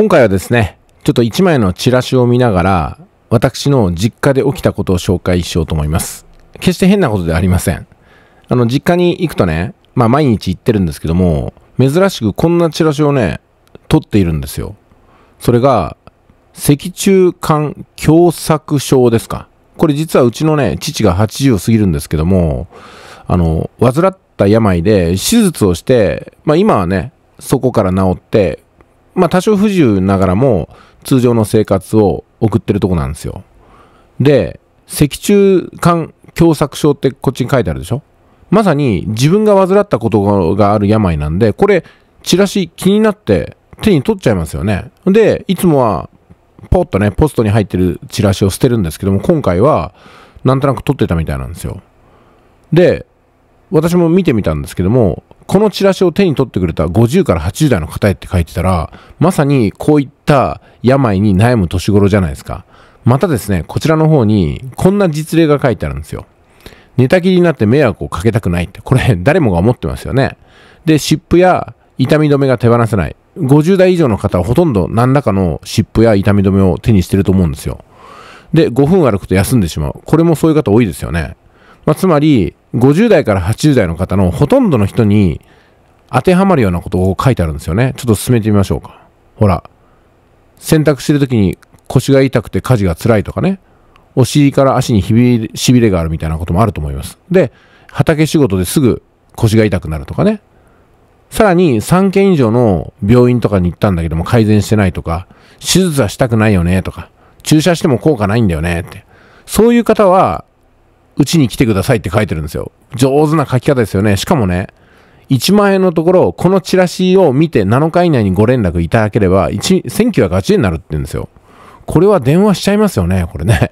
今回はですね、ちょっと1枚のチラシを見ながら、私の実家で起きたことを紹介しようと思います。決して変なことではありません。あの、実家に行くとね、まあ毎日行ってるんですけども、珍しくこんなチラシをね、取っているんですよ。それが、脊柱管狭窄症ですか。これ実はうちのね、父が80を過ぎるんですけども、あの、患った病で手術をして、まあ今はね、そこから治って、まあ多少不自由ながらも通常の生活を送ってるとこなんですよ。で、脊柱管狭窄症ってこっちに書いてあるでしょまさに自分が患ったことがある病なんで、これ、チラシ気になって手に取っちゃいますよね。で、いつもはポッとね、ポストに入ってるチラシを捨てるんですけども、今回は、なんとなく取ってたみたいなんですよ。で、私も見てみたんですけども、このチラシを手に取ってくれた50から80代の方へって書いてたら、まさにこういった病に悩む年頃じゃないですか。またですね、こちらの方にこんな実例が書いてあるんですよ。寝たきりになって迷惑をかけたくないって、これ誰もが思ってますよね。で、湿布や痛み止めが手放せない。50代以上の方はほとんど何らかの湿布や痛み止めを手にしてると思うんですよ。で、5分歩くと休んでしまう。これもそういう方多いですよね。まあ、つまり、50代から80代の方のほとんどの人に当てはまるようなことを書いてあるんですよね。ちょっと進めてみましょうか。ほら、洗濯してる時に腰が痛くて家事が辛いとかね、お尻から足にひび、しびれがあるみたいなこともあると思います。で、畑仕事ですぐ腰が痛くなるとかね。さらに3件以上の病院とかに行ったんだけども改善してないとか、手術はしたくないよねとか、注射しても効果ないんだよねって。そういう方はうちに来てくださいって書いてるんですよ。上手な書き方ですよね。しかもね、1万円のところ、このチラシを見て7日以内にご連絡いただければ、1 9 0円になるって言うんですよ。これは電話しちゃいますよね、これね。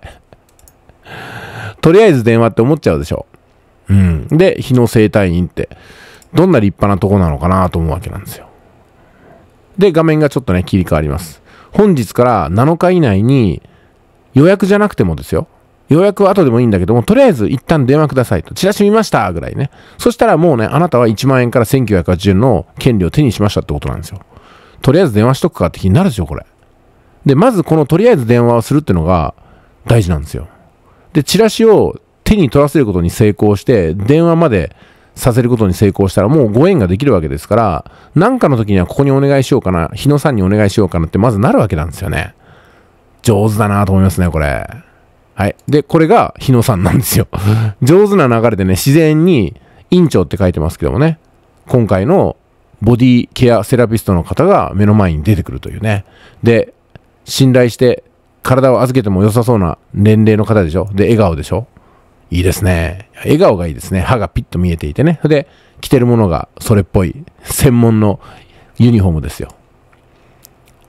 とりあえず電話って思っちゃうでしょ。うん。で、日野生態院って、どんな立派なとこなのかなと思うわけなんですよ。で、画面がちょっとね、切り替わります。本日から7日以内に、予約じゃなくてもですよ。予約は後でもいいんだけども、とりあえず一旦電話くださいと。チラシ見ましたぐらいね。そしたらもうね、あなたは1万円から1980円の権利を手にしましたってことなんですよ。とりあえず電話しとくかって気になるでしょ、これ。で、まずこのとりあえず電話をするってのが大事なんですよ。で、チラシを手に取らせることに成功して、電話までさせることに成功したらもうご縁ができるわけですから、なんかの時にはここにお願いしようかな、日野さんにお願いしようかなってまずなるわけなんですよね。上手だなと思いますね、これ。はい。で、これが日野さんなんですよ。上手な流れでね、自然に院長って書いてますけどもね、今回のボディケアセラピストの方が目の前に出てくるというね。で、信頼して体を預けても良さそうな年齢の方でしょ。で、笑顔でしょ。いいですね。笑顔がいいですね。歯がピッと見えていてね。で、着てるものがそれっぽい専門のユニフォームですよ。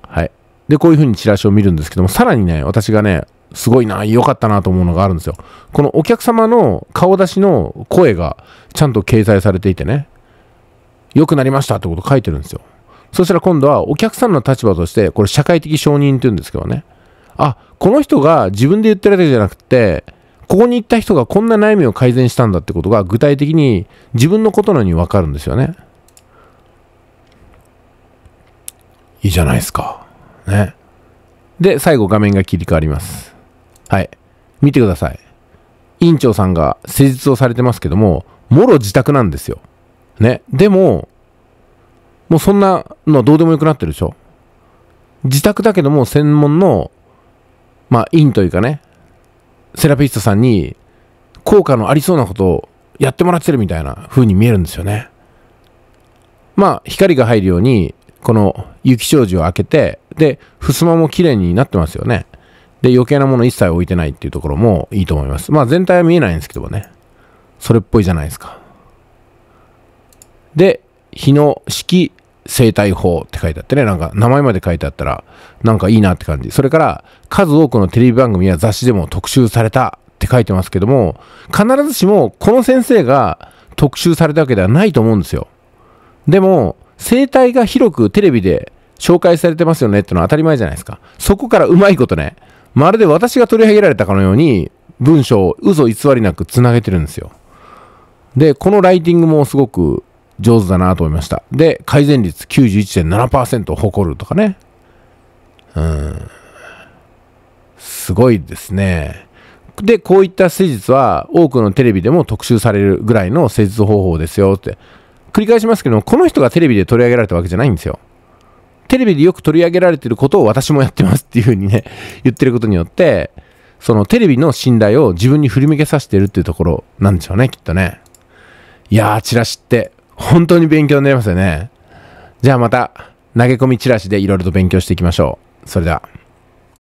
はい。で、こういう風にチラシを見るんですけども、さらにね、私がね、すごいな、良かったなと思うのがあるんですよ。このお客様の顔出しの声がちゃんと掲載されていてね、良くなりましたってこと書いてるんですよ。そしたら今度はお客さんの立場として、これ社会的承認って言うんですけどね。あ、この人が自分で言ってるだけじゃなくて、ここに行った人がこんな悩みを改善したんだってことが具体的に自分のことのようにわかるんですよね。いいじゃないですか。ね。で、最後画面が切り替わります。はい。見てください。院長さんが施術をされてますけども、もろ自宅なんですよ。ね。でも、もうそんなのどうでもよくなってるでしょ。自宅だけども専門の、まあ、院というかね、セラピストさんに効果のありそうなことをやってもらってるみたいな風に見えるんですよね。まあ、光が入るように、この雪障子を開けて、で、襖も綺麗になってますよね。で、余計なもの一切置いてないっていうところもいいと思います。まあ全体は見えないんですけどもね。それっぽいじゃないですか。で、日の式生態法って書いてあってね、なんか名前まで書いてあったら、なんかいいなって感じ。それから、数多くのテレビ番組や雑誌でも特集されたって書いてますけども、必ずしもこの先生が特集されたわけではないと思うんですよ。でも、生態が広くテレビで紹介されてますよねってのは当たり前じゃないですか。そこからうまいことね、まるで私が取り上げられたかのように、文章を嘘偽りなくつなげてるんですよ。で、このライティングもすごく上手だなと思いました。で、改善率91.7%を誇るとかね。うん。すごいですね。で、こういった施術は多くのテレビでも特集されるぐらいの施術方法ですよって。繰り返しますけども、この人がテレビで取り上げられたわけじゃないんですよ。テレビでよく取り上げられてることを私もやってますっていうふうにね、言ってることによって、そのテレビの信頼を自分に振り向けさせてるっていうところなんでしょうね、きっとね。いやー、チラシって本当に勉強になりますよね。じゃあまた、投げ込みチラシでいろいろと勉強していきましょう。それでは。